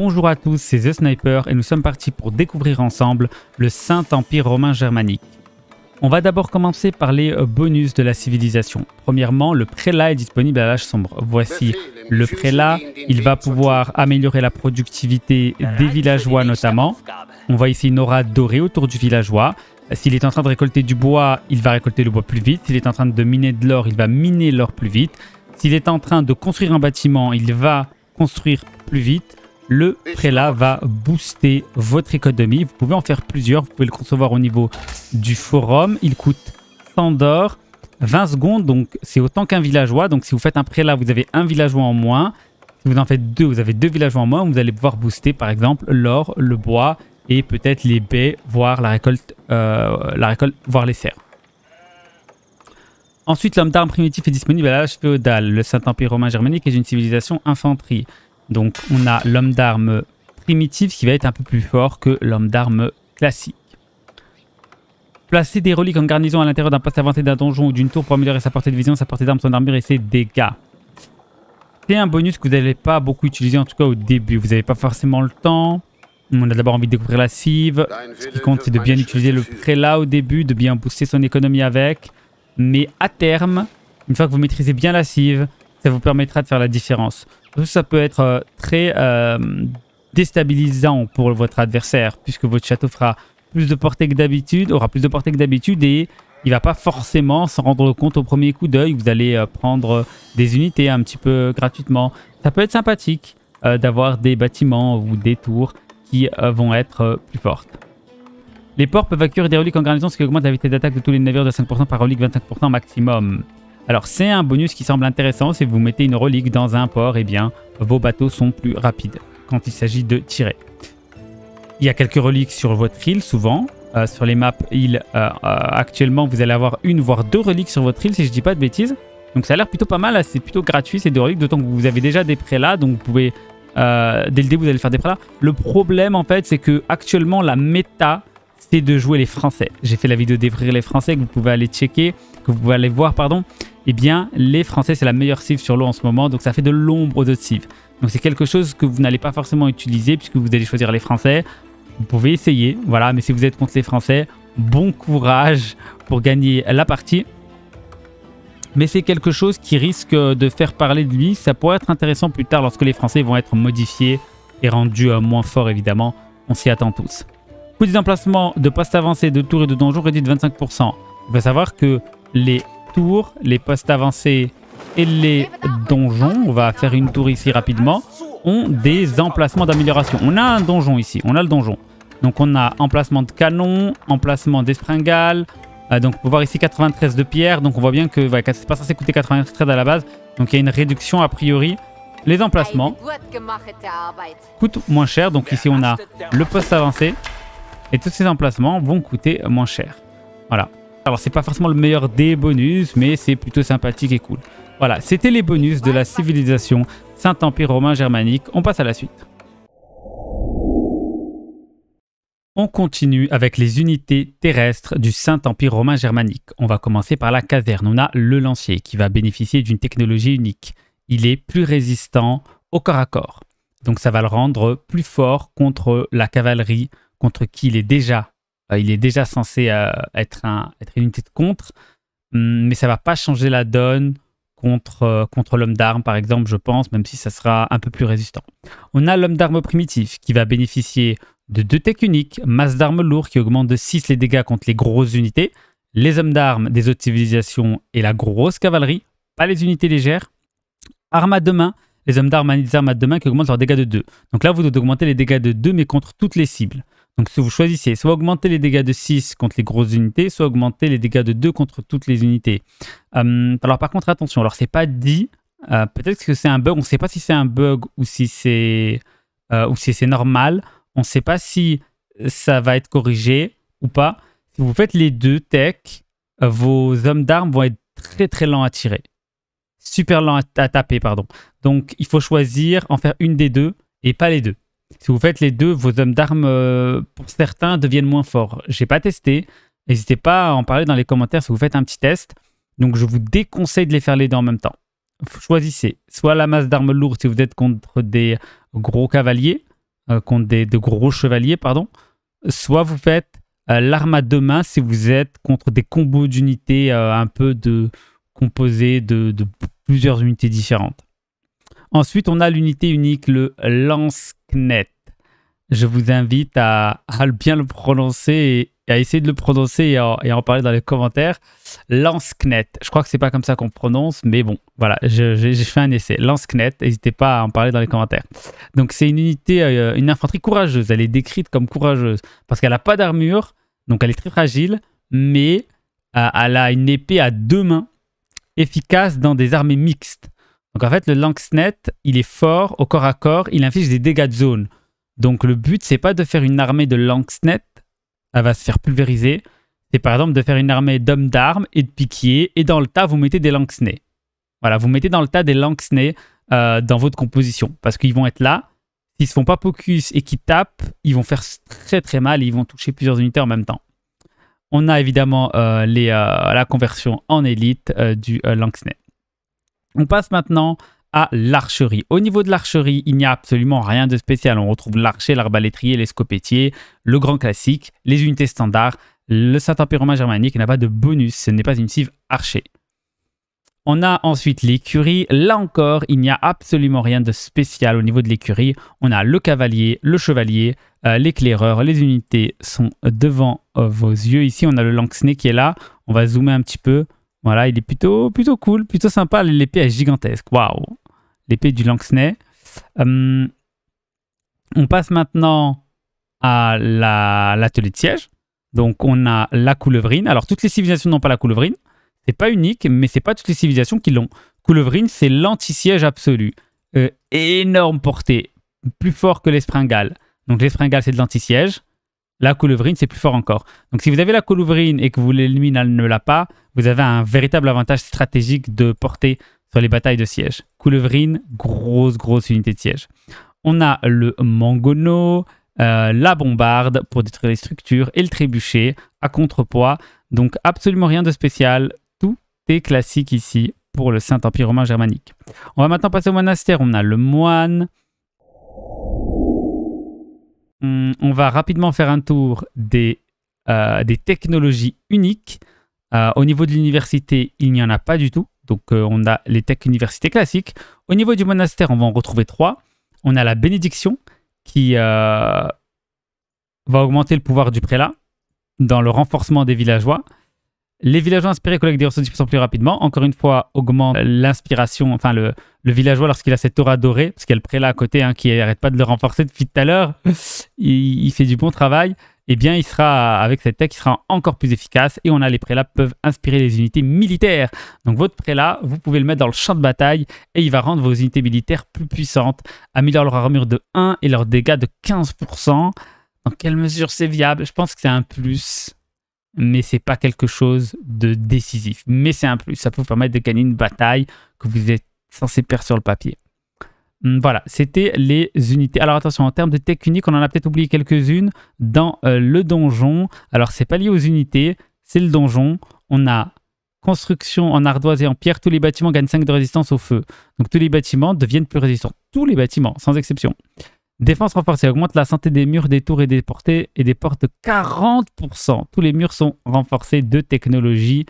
Bonjour à tous, c'est The Sniper et nous sommes partis pour découvrir ensemble le Saint Empire romain germanique. On va d'abord commencer par les euh, bonus de la civilisation. Premièrement, le prélat est disponible à l'âge sombre. Voici le prélat, il va pouvoir améliorer la productivité des villageois notamment. On voit ici une aura dorée autour du villageois. S'il est en train de récolter du bois, il va récolter le bois plus vite. S'il est en train de miner de l'or, il va miner l'or plus vite. S'il est en train de construire un bâtiment, il va construire plus vite le prélat va booster votre économie. Vous pouvez en faire plusieurs. Vous pouvez le concevoir au niveau du forum. Il coûte 100 d'or, 20 secondes, donc c'est autant qu'un villageois. Donc si vous faites un prélat, vous avez un villageois en moins. Si vous en faites deux, vous avez deux villageois en moins. Vous allez pouvoir booster par exemple l'or, le bois et peut-être les baies, voire la récolte, euh, la récolte voire les serres. Ensuite, l'homme d'armes primitif est disponible à l'âge féodal. Le Saint-Empire romain germanique est une civilisation infanterie. Donc on a l'homme d'arme primitif qui va être un peu plus fort que l'homme d'arme classique. Placer des reliques en garnison à l'intérieur d'un poste inventé d'un donjon ou d'une tour pour améliorer sa portée de vision, sa portée d'armes, son armure et ses dégâts. C'est un bonus que vous n'allez pas beaucoup utiliser, en tout cas au début. Vous n'avez pas forcément le temps. On a d'abord envie de découvrir la cive. Ce qui compte, c'est de bien utiliser le prélat au début, de bien booster son économie avec. Mais à terme, une fois que vous maîtrisez bien la cive, ça vous permettra de faire la différence ça peut être euh, très euh, déstabilisant pour votre adversaire, puisque votre château fera plus de portée que d'habitude, aura plus de portée que d'habitude et il va pas forcément s'en rendre compte au premier coup d'œil. Vous allez euh, prendre des unités un petit peu gratuitement. Ça peut être sympathique d'avoir des bâtiments ou des tours qui vont être plus fortes. Les ports peuvent accueillir des reliques en garnison, ce qui augmente la vitesse d'attaque de tous les navires de 5% par relique 25% maximum. Alors c'est un bonus qui semble intéressant, si vous mettez une relique dans un port, eh bien vos bateaux sont plus rapides quand il s'agit de tirer. Il y a quelques reliques sur votre île souvent. Euh, sur les maps îles, euh, euh, actuellement vous allez avoir une voire deux reliques sur votre île si je ne dis pas de bêtises. Donc ça a l'air plutôt pas mal, c'est plutôt gratuit ces deux reliques, d'autant que vous avez déjà des là, donc vous pouvez, dès le début vous allez faire des prélats. Le problème en fait c'est que actuellement la méta c'est de jouer les français. J'ai fait la vidéo découvrir les français que vous pouvez aller checker, que vous pouvez aller voir pardon eh bien, les Français, c'est la meilleure cive sur l'eau en ce moment, donc ça fait de l'ombre aux autres cives. Donc c'est quelque chose que vous n'allez pas forcément utiliser puisque vous allez choisir les Français. Vous pouvez essayer, voilà, mais si vous êtes contre les Français, bon courage pour gagner la partie. Mais c'est quelque chose qui risque de faire parler de lui. Ça pourrait être intéressant plus tard lorsque les Français vont être modifiés et rendus euh, moins forts, évidemment. On s'y attend tous. Coût des emplacements de postes avancés, de tours et de donjons réduit de 25%. Il faut savoir que les tours, les postes avancés et les donjons, on va faire une tour ici rapidement, ont des emplacements d'amélioration. On a un donjon ici, on a le donjon. Donc on a emplacement de canon, emplacement d'espringale, euh, donc on voir ici 93 de pierre, donc on voit bien que ça c'est pas censé coûter 93 à la base, donc il y a une réduction a priori. Les emplacements coûtent moins cher, donc ici on a le poste avancé, et tous ces emplacements vont coûter moins cher. Voilà. Alors c'est pas forcément le meilleur des bonus, mais c'est plutôt sympathique et cool. Voilà, c'était les bonus de la civilisation Saint-Empire romain germanique. On passe à la suite. On continue avec les unités terrestres du Saint-Empire romain germanique. On va commencer par la caserne. On a le lancier qui va bénéficier d'une technologie unique. Il est plus résistant au corps à corps. Donc ça va le rendre plus fort contre la cavalerie, contre qui il est déjà euh, il est déjà censé euh, être, un, être une unité de contre, hum, mais ça va pas changer la donne contre, euh, contre l'homme d'armes, par exemple, je pense, même si ça sera un peu plus résistant. On a l'homme d'armes primitif qui va bénéficier de deux techs uniques, masse d'armes lourdes qui augmente de 6 les dégâts contre les grosses unités, les hommes d'armes des autres civilisations et la grosse cavalerie, pas les unités légères, armes à deux mains, les hommes d'armes à deux mains qui augmentent leurs dégâts de 2. Donc là, vous devez augmenter les dégâts de 2, mais contre toutes les cibles. Donc si vous choisissez, soit augmenter les dégâts de 6 contre les grosses unités, soit augmenter les dégâts de 2 contre toutes les unités. Euh, alors par contre, attention, alors c'est pas dit, euh, peut-être que c'est un bug, on ne sait pas si c'est un bug ou si c'est euh, si c'est normal, on ne sait pas si ça va être corrigé ou pas. Si vous faites les deux tech, vos hommes d'armes vont être très très lents à tirer. Super lents à taper, pardon. Donc il faut choisir en faire une des deux et pas les deux. Si vous faites les deux, vos hommes d'armes, euh, pour certains, deviennent moins forts. J'ai pas testé. N'hésitez pas à en parler dans les commentaires si vous faites un petit test. Donc je vous déconseille de les faire les deux en même temps. Choisissez soit la masse d'armes lourdes si vous êtes contre des gros cavaliers, euh, contre des gros chevaliers, pardon. Soit vous faites euh, l'arme à deux mains si vous êtes contre des combos d'unités un peu de composés de plusieurs unités différentes. Ensuite, on a l'unité unique, le Lansknet. Je vous invite à, bien le prononcer et à essayer de le prononcer et à, en parler dans les commentaires. Lansknet. Je crois que c'est pas comme ça qu'on prononce, mais bon, voilà, j'ai fait un essai. Lansknet, n'hésitez pas à en parler dans les commentaires. Donc c'est une unité, euh, une infanterie courageuse. Elle est décrite comme courageuse parce qu'elle n'a pas d'armure, donc elle est très fragile, mais euh, elle a une épée à deux mains, efficace dans des armées mixtes. Donc en fait, le Lanxnet, il est fort au corps à corps, il inflige des dégâts de zone. Donc le but, c'est pas de faire une armée de Lanxnet, elle va se faire pulvériser. C'est par exemple de faire une armée d'hommes d'armes et de piquiers, et dans le tas, vous mettez des Lanxnets. Voilà, vous mettez dans le tas des Lanxnets euh, dans votre composition, parce qu'ils vont être là. S'ils se font pas focus et qu'ils tapent, ils vont faire très très mal et ils vont toucher plusieurs unités en même temps. On a évidemment euh, euh, la conversion en élite du Lanxnet. On passe maintenant à l'archerie. Au niveau de l'archerie, il n'y a absolument rien de spécial. On retrouve l'archer, l'arbalétrier, l'escopetier, le grand classique, les unités standards, le saint romain germanique n'a pas de bonus, ce n'est pas une cive archer. On a ensuite l'écurie. Là encore, il n'y a absolument rien de spécial au niveau de l'écurie. On a le cavalier, le chevalier, euh, l'éclaireur. Les unités sont devant euh, vos yeux. Ici, on a le lanxné qui est là. On va zoomer un petit peu. Voilà, il est plutôt, plutôt cool, plutôt sympa. L'épée est gigantesque. Waouh L'épée du Lanxnay. Euh, on passe maintenant à l'atelier de siège. Donc on a la coulevrine. Alors toutes les civilisations n'ont pas la coulevrine. C'est pas unique, mais c'est pas toutes les civilisations qui l'ont. Coulevrine, c'est l'anti-siège absolu. Euh, énorme portée, plus fort que l'espringale. Donc l'espringale, c'est de l'anti-siège la couleuvrine c'est plus fort encore. Donc si vous avez la couleuvrine et que vous elle ne l'a pas, vous avez un véritable avantage stratégique de porter sur les batailles de siège. Couleuvrine, grosse, grosse unité de siège. On a le mangono, euh, la bombarde pour détruire les structures et le trébuchet à contrepoids. Donc absolument rien de spécial. Tout est classique ici pour le Saint-Empire romain germanique. On va maintenant passer au monastère. On a le moine, Hum, on va rapidement faire un tour des, euh, technologies uniques. Euh, au niveau de l'université, il n'y en a pas du tout. Donc, euh, on a les tech universités classiques. Au niveau du monastère, on va en retrouver trois. On a la bénédiction qui va augmenter le pouvoir du prélat dans le renforcement des villageois. Les villageois inspirés collectent des ressources de plus plus rapidement. Encore une fois, augmente l'inspiration, enfin le, le villageois, lorsqu'il a cette aura dorée, parce qu'il y a le prélat à côté hein, qui n'arrête pas de le renforcer depuis tout à l'heure, il, fait du bon travail, eh bien, il sera, avec cette tech, il sera encore plus efficace. Et on a les prélats peuvent inspirer les unités militaires. Donc, votre prélat, vous pouvez le mettre dans le champ de bataille et il va rendre vos unités militaires plus puissantes, améliore leur armure de 1 et leur dégâts de 15%. Dans quelle mesure c'est viable Je pense que c'est un plus mais c'est pas quelque chose de décisif. Mais c'est un plus. Ça peut vous permettre de gagner une bataille que vous êtes censé perdre sur le papier. Hum, voilà, c'était les unités. Alors attention, en termes de tech unique, on en a peut-être oublié quelques-unes. Dans euh, le donjon, alors c'est pas lié aux unités, c'est le donjon. On a construction en ardoise et en pierre. Tous les bâtiments gagnent 5 de résistance au feu. Donc tous les bâtiments deviennent plus résistants. Tous les bâtiments, sans exception. Défense renforcée augmente la santé des murs, des tours et des portées et des portes de 40%. Tous les murs sont renforcés de technologies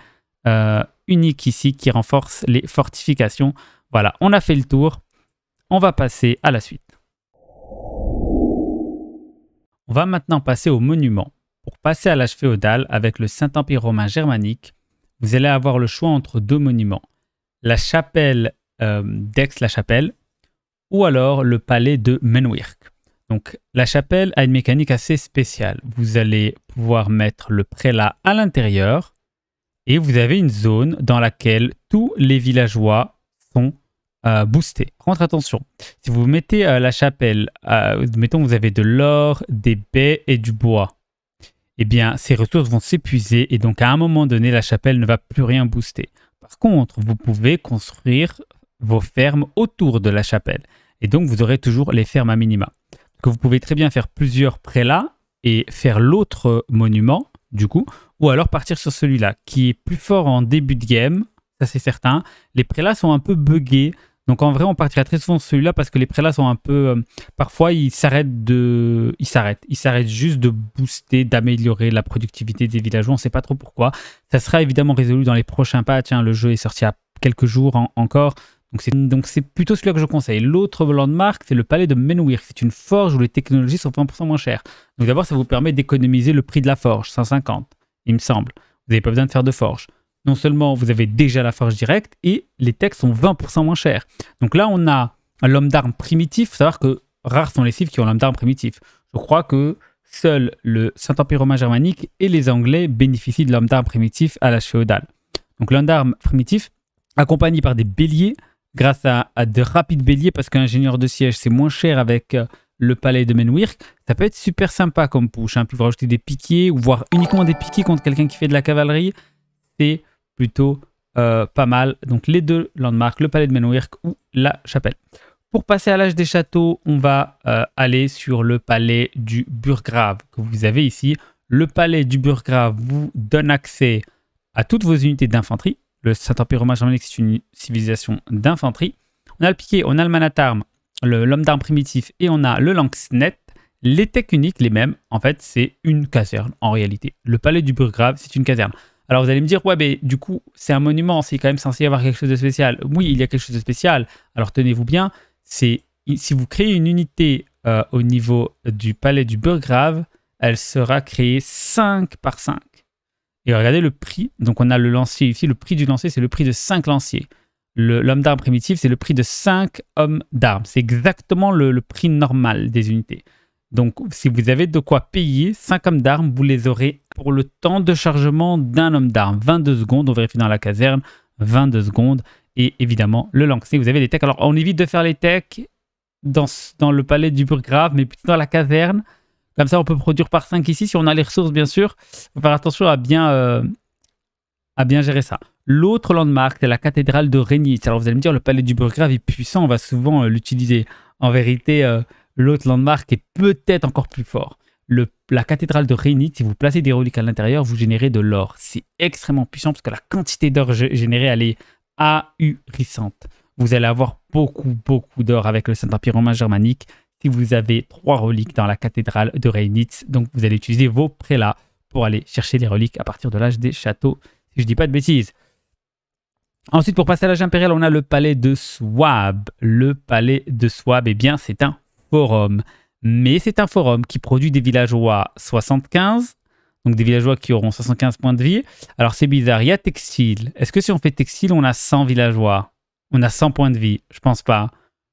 euh, uniques ici qui renforcent les fortifications. Voilà, on a fait le tour. On va passer à la suite. On va maintenant passer au monument Pour passer à l'âge féodal avec le Saint-Empire romain germanique, vous allez avoir le choix entre deux monuments. La chapelle euh, d'Aix-la-Chapelle ou alors le palais de Menwirk. Donc la chapelle a une mécanique assez spéciale. Vous allez pouvoir mettre le prélat à l'intérieur et vous avez une zone dans laquelle tous les villageois sont euh, boostés. attention, si vous mettez euh, la chapelle, admettons euh, mettons vous avez de l'or, des baies et du bois, eh bien ces ressources vont s'épuiser et donc à un moment donné la chapelle ne va plus rien booster. Par contre, vous pouvez construire vos fermes autour de la chapelle et donc vous aurez toujours les fermes à minima. Que vous pouvez très bien faire plusieurs là et faire l'autre monument du coup, ou alors partir sur celui-là qui est plus fort en début de game ça c'est certain. Les prélats sont un peu buggés. Donc en vrai, on partira très souvent de celui-là parce que les prélats sont un peu. Euh, parfois, ils s'arrêtent de. Ils s'arrêtent. juste de booster, d'améliorer la productivité des villageois. On ne sait pas trop pourquoi. Ça sera évidemment résolu dans les prochains patchs. tiens Le jeu est sorti à quelques jours encore. Donc c'est plutôt celui-là que je conseille. L'autre landmark, c'est le palais de Menwir. C'est une forge où les technologies sont 20% moins chères. Donc d'abord, ça vous permet d'économiser le prix de la forge, 150, il me semble. Vous n'avez pas besoin de faire de forge non seulement vous avez déjà la forge directe, et les textes sont 20% moins chers. Donc là, on a l'homme d'armes primitif, savoir que rares sont les civs qui ont l'homme d'armes primitif. Je crois que seul le Saint-Empire romain germanique et les Anglais bénéficient de l'homme d'armes primitif à la féodale. Donc l'homme d'armes primitif, accompagné par des béliers, grâce à, de rapides béliers, parce qu'un ingénieur de siège, c'est moins cher avec euh, le palais de Menwirk, ça peut être super sympa comme push. Hein. Puis vous des piquets ou voir uniquement des piquets contre quelqu'un qui fait de la cavalerie, c'est plutôt euh, pas mal. Donc les deux landmarks, le palais de Menwirk ou la chapelle. Pour passer à l'âge des châteaux, on va euh, aller sur le palais du Burgrave que vous avez ici. Le palais du Burgrave vous donne accès à toutes vos unités d'infanterie. Le Saint-Empire romain germanique, c'est une civilisation d'infanterie. On a le piqué, on a le manatarme, l'homme d'armes primitif et on a le lanxnet. Les tech uniques, les mêmes, en fait, c'est une caserne en réalité. Le palais du Burgrave, c'est une caserne. Alors vous allez me dire, ouais, mais du coup, c'est un monument, c'est quand même censé avoir quelque chose de spécial. Oui, il y a quelque chose de spécial. Alors tenez-vous bien, c'est si vous créez une unité euh, au niveau du palais du Burgrave, elle sera créée 5 par 5. Et regardez le prix. Donc on a le lancier ici, le prix du lancier, c'est le prix de 5 lanciers. L'homme d'armes primitif, c'est le prix de 5 hommes d'armes. C'est exactement le prix normal des unités. Donc, si vous avez de quoi payer 5 hommes d'armes, vous les aurez pour le temps de chargement d'un homme d'armes. 22 secondes, on vérifie dans la caserne, 22 secondes. Et évidemment, le lancer, vous avez les techs. Alors, on évite de faire les techs dans, dans le palais du burgrave, mais plutôt dans la caserne. Comme ça, on peut produire par 5 ici. Si on a les ressources, bien sûr, il faut faire attention à bien, euh, à bien gérer ça. L'autre landmark, c'est la cathédrale de Rennes. Alors, vous allez me dire, le palais du burgrave est puissant, on va souvent euh, l'utiliser. En vérité, euh, L'autre landmark est peut-être encore plus fort. la cathédrale de Reinitz, si vous placez des reliques à l'intérieur, vous générez de l'or. C'est extrêmement puissant parce que la quantité d'or générée, elle est ahurissante. Vous allez avoir beaucoup, beaucoup d'or avec le Saint-Empire romain germanique si vous avez trois reliques dans la cathédrale de Reinitz. Donc, vous allez utiliser vos prélats pour aller chercher les reliques à partir de l'âge des châteaux, si je ne dis pas de bêtises. Ensuite, pour passer à l'âge impérial, on a le palais de Swab. Le palais de Swab, eh bien, c'est un forum. Mais c'est un forum qui produit des villageois 75, donc des villageois qui auront 75 points de vie. Alors c'est bizarre, il y a textile. Est-ce que si on fait textile, on a 100 villageois On a 100 points de vie Je pense pas.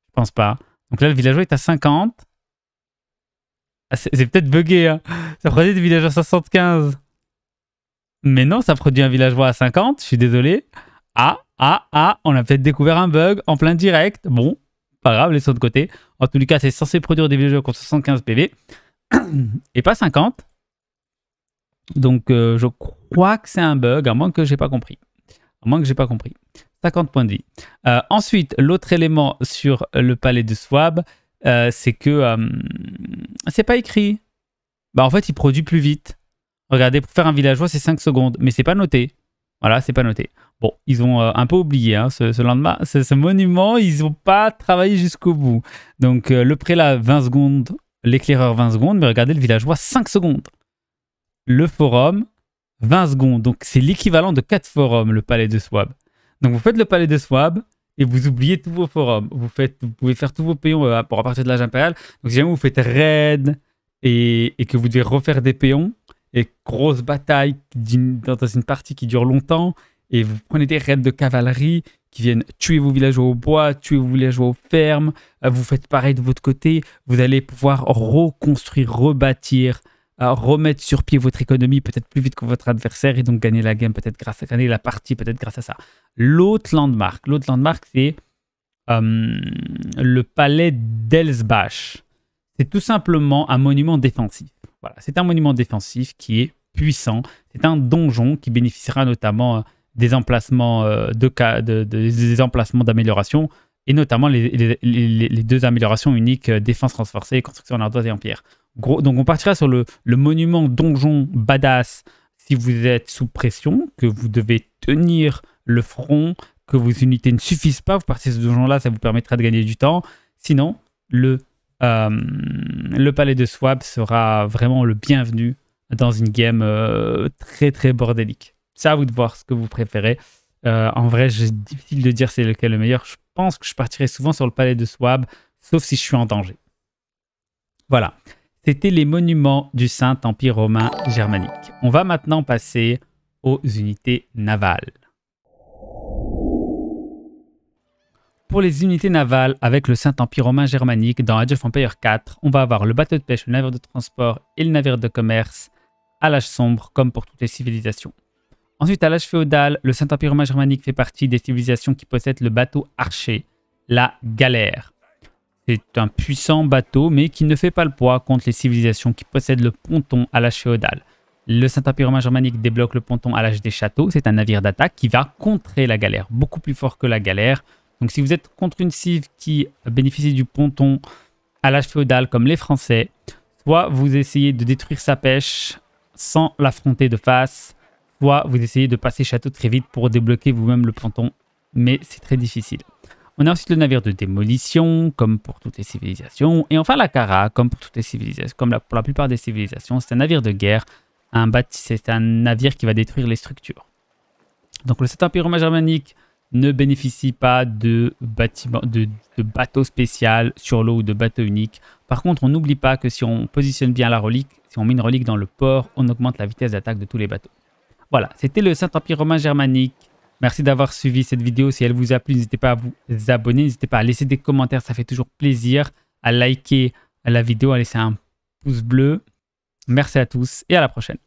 Je pense pas. Donc là, le villageois est à 50. Ah, c'est peut-être buggé. Hein. ça produit des villageois à 75. Mais non, ça produit un villageois à 50. Je suis désolé. Ah, ah, ah, on a peut-être découvert un bug en plein direct. Bon, pas grave, laissez-le de côté. En tout cas, c'est censé produire des villageois contre 75 PV et pas 50. Donc, euh, je crois que c'est un bug, à moins que j'ai pas compris. À moins que j'ai pas compris. 50 points de vie. Euh, ensuite, l'autre élément sur le palais de Swab, euh, c'est que c'est pas écrit. Bah, en fait, il produit plus vite. Regardez, pour faire un villageois, c'est 5 secondes, mais c'est pas noté. Voilà, c'est pas noté. Bon, ils ont euh, un peu oublié hein, ce, lendemain, ce, monument, ils n'ont pas travaillé jusqu'au bout. Donc euh, le prélat 20 secondes, l'éclaireur 20 secondes, mais regardez le villageois 5 secondes. Le forum 20 secondes, donc c'est l'équivalent de 4 forums le palais de Swab. Donc vous faites le palais de Swab et vous oubliez tous vos forums. Vous, faites, vous pouvez faire tous vos payons euh, pour à partir de l'âge impérial. Donc si jamais vous faites raid et, et que vous devez refaire des payons, et grosse bataille dans une partie qui dure longtemps, et vous prenez des raids de cavalerie qui viennent tuer vos villageois au bois, tuer vos villageois aux fermes, euh, vous faites pareil de votre côté, vous allez pouvoir reconstruire, rebâtir, euh, remettre sur pied votre économie peut-être plus vite que votre adversaire et donc gagner la game peut-être grâce à gagner la partie peut-être grâce à ça. L'autre landmark, l'autre landmark c'est euh, le palais d'Elsbach. C'est tout simplement un monument défensif c'est un monument défensif qui est puissant. C'est un donjon qui bénéficiera notamment euh, des emplacements euh, de, des emplacements d'amélioration et notamment les, deux améliorations uniques euh, défense renforcée et construction en ardoise et en pierre. donc on partira sur le, le monument donjon badass si vous êtes sous pression, que vous devez tenir le front, que vos unités ne suffisent pas, vous partez sur ce donjon-là, ça vous permettra de gagner du temps. Sinon, le euh, le palais de Swab sera vraiment le bienvenu dans une game euh, très très bordélique. C'est à vous de voir ce que vous préférez. Euh, en vrai, c'est difficile de dire c'est lequel le meilleur. Je pense que je partirai souvent sur le palais de Swab, sauf si je suis en danger. Voilà. C'était les monuments du Saint Empire romain germanique. On va maintenant passer aux unités navales. Pour les unités navales avec le Saint-Empire romain germanique dans Age of Empires 4, on va avoir le bateau de pêche, le navire de transport et le navire de commerce à l'âge sombre comme pour toutes les civilisations. Ensuite, à l'âge féodal, le Saint-Empire romain germanique fait partie des civilisations qui possèdent le bateau archer, la galère. C'est un puissant bateau, mais qui ne fait pas le poids contre les civilisations qui possèdent le ponton à l'âge féodal. Le Saint-Empire romain germanique débloque le ponton à l'âge des châteaux. C'est un navire d'attaque qui va contrer la galère, beaucoup plus fort que la galère. Donc si vous êtes contre une civ qui bénéficie du ponton à l'âge féodal comme les Français, soit vous essayez de détruire sa pêche sans l'affronter de face, soit vous essayez de passer château très vite pour débloquer vous-même le ponton, mais c'est très difficile. On a ensuite le navire de démolition, comme pour toutes les civilisations. Et enfin la Cara, comme pour toutes les civilisations, comme la, pour la plupart des civilisations, c'est un navire de guerre. Un c'est un navire qui va détruire les structures. Donc le 7e Empire romain germanique ne bénéficie pas de, bâtiment, de, spécial sur l'eau ou de bateaux unique. Par contre, on n'oublie pas que si on positionne bien la relique, si on met une relique dans le port, on augmente la vitesse d'attaque de tous les bateaux. Voilà, c'était le Saint-Empire romain germanique. Merci d'avoir suivi cette vidéo. Si elle vous a plu, n'hésitez pas à vous abonner, n'hésitez pas à laisser des commentaires, ça fait toujours plaisir, à liker la vidéo, à laisser un pouce bleu. Merci à tous et à la prochaine.